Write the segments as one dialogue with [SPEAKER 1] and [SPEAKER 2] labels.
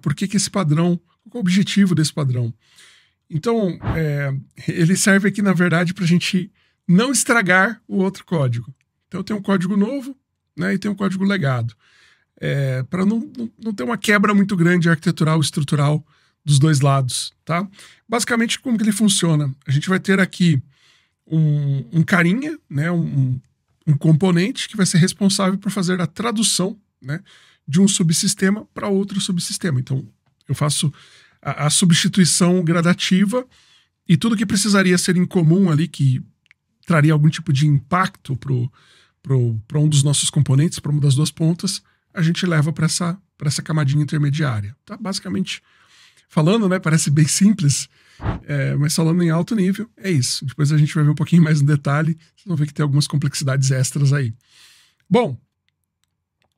[SPEAKER 1] Por que, que esse padrão? Qual é o objetivo desse padrão? Então, é, ele serve aqui, na verdade, para a gente não estragar o outro código. Então, tem um código novo né, e tem um código legado. É, para não, não, não, ter uma quebra muito grande arquitetural estrutural dos dois lados. Tá? Basicamente, como que ele funciona? A gente vai ter aqui um, um carinha, né, um, um componente que vai ser responsável por fazer a tradução né, de um subsistema para outro subsistema. Então, eu faço a, a, substituição gradativa e tudo que precisaria ser incomum ali, que traria algum tipo de impacto para um dos nossos componentes, para uma das duas pontas, a gente leva para essa, essa camadinha intermediária. Tá? Basicamente, falando, né? Parece bem simples, é, mas falando em alto nível, é isso. Depois a gente vai ver um pouquinho mais no detalhe, vocês vão ver que tem algumas complexidades extras aí. Bom,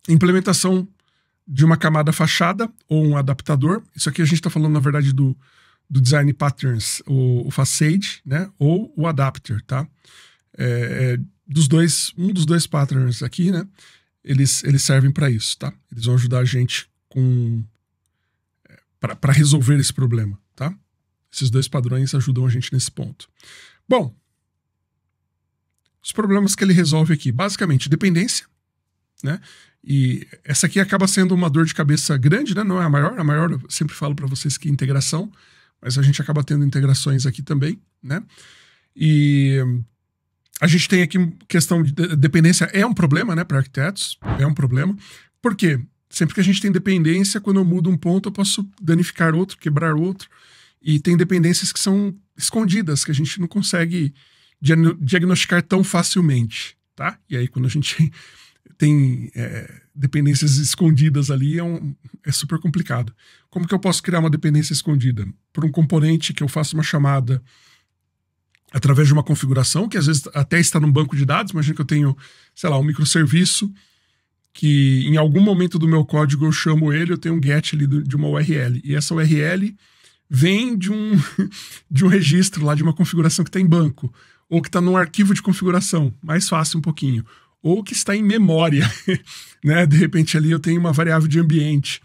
[SPEAKER 1] implementação de uma camada fachada ou um adaptador. Isso aqui a gente está falando, na verdade, do, do design patterns, o, o facade, né? Ou o adapter, tá? É, é dos dois, um dos dois patterns aqui, né? Eles, eles servem para isso, tá? Eles vão ajudar a gente com é, para resolver esse problema, tá? Esses dois padrões ajudam a gente nesse ponto. Bom, os problemas que ele resolve aqui, basicamente dependência, né? E essa aqui acaba sendo uma dor de cabeça grande, né? Não é a maior, a maior, eu sempre falo para vocês que é integração, mas a gente acaba tendo integrações aqui também, né? E a gente tem aqui questão de dependência é um problema, né, para arquitetos, é um problema. Por quê? Sempre que a gente tem dependência, quando eu mudo um ponto, eu posso danificar outro, quebrar outro. E tem dependências que são escondidas, que a gente não consegue diagnosticar tão facilmente, tá? E aí quando a gente tem é, dependências escondidas ali é, um, é super complicado. Como que eu posso criar uma dependência escondida? Por um componente que eu faço uma chamada através de uma configuração, que às vezes até está num banco de dados, imagina que eu tenho, sei lá, um microserviço que em algum momento do meu código eu chamo ele, eu tenho um get ali de uma URL. E essa URL vem de um, de um registro lá, de uma configuração que está em banco ou que está num arquivo de configuração, mais fácil um pouquinho, ou que está em memória, né? De repente ali eu tenho uma variável de ambiente,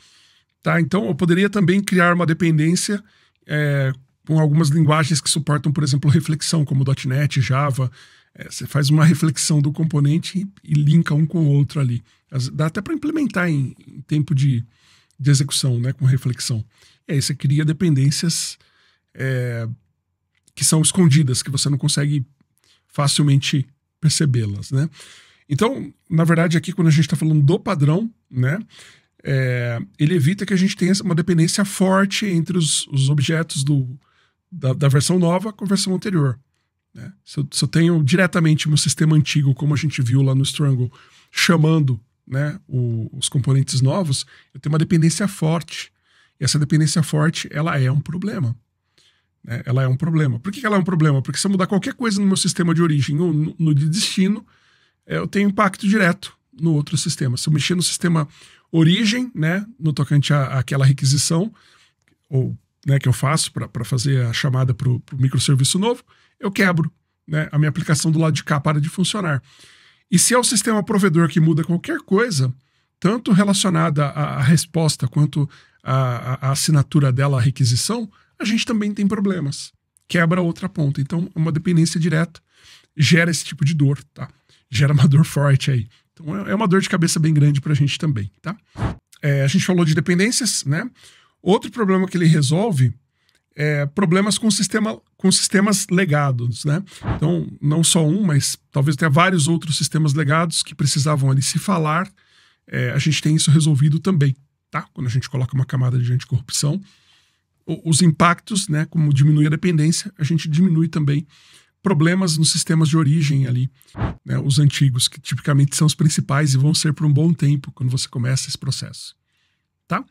[SPEAKER 1] tá? Então eu poderia também criar uma dependência é, com algumas linguagens que suportam, por exemplo, reflexão, como .NET, Java. É, você faz uma reflexão do componente e, e linka um com o outro ali. Dá até para implementar em, em tempo de, de execução, né, com reflexão. E aí você cria dependências é, que são escondidas, que você não consegue facilmente percebê-las, né? Então, na verdade, aqui quando a gente está falando do padrão, né? É, ele evita que a gente tenha uma dependência forte entre os, os objetos do, da, da, versão nova com a versão anterior. Né? Se, eu, se, eu, tenho diretamente meu sistema antigo, como a gente viu lá no Strangle, chamando né, o, os componentes novos, eu tenho uma dependência forte. E essa dependência forte ela é um problema. Né? Ela é um problema. Por que ela é um problema? Porque se eu mudar qualquer coisa no meu sistema de origem ou no de destino, é, eu tenho impacto direto no outro sistema. Se eu mexer no sistema origem, né, no tocante à, àquela requisição, ou né, que eu faço para fazer a chamada para o microserviço novo, eu quebro. Né? A minha aplicação do lado de cá para de funcionar. E se é o sistema provedor que muda qualquer coisa, tanto relacionada à, à resposta quanto à, à assinatura dela, à requisição, a gente também tem problemas. Quebra outra ponta. Então, uma dependência direta gera esse tipo de dor, tá? Gera uma dor forte aí. Então, é, é uma dor de cabeça bem grande para a gente também, tá? É, a gente falou de dependências, né? Outro problema que ele resolve é, problemas com, sistema, com sistemas legados, né? Então, não só um, mas talvez até vários outros sistemas legados que precisavam ali se falar. É, a gente tem isso resolvido também, tá? Quando a gente coloca uma camada de anticorrupção, os impactos, né, como diminuir a dependência, a gente diminui também problemas nos sistemas de origem ali, né, os antigos, que tipicamente são os principais e vão ser por um bom tempo quando você começa esse processo. Tá?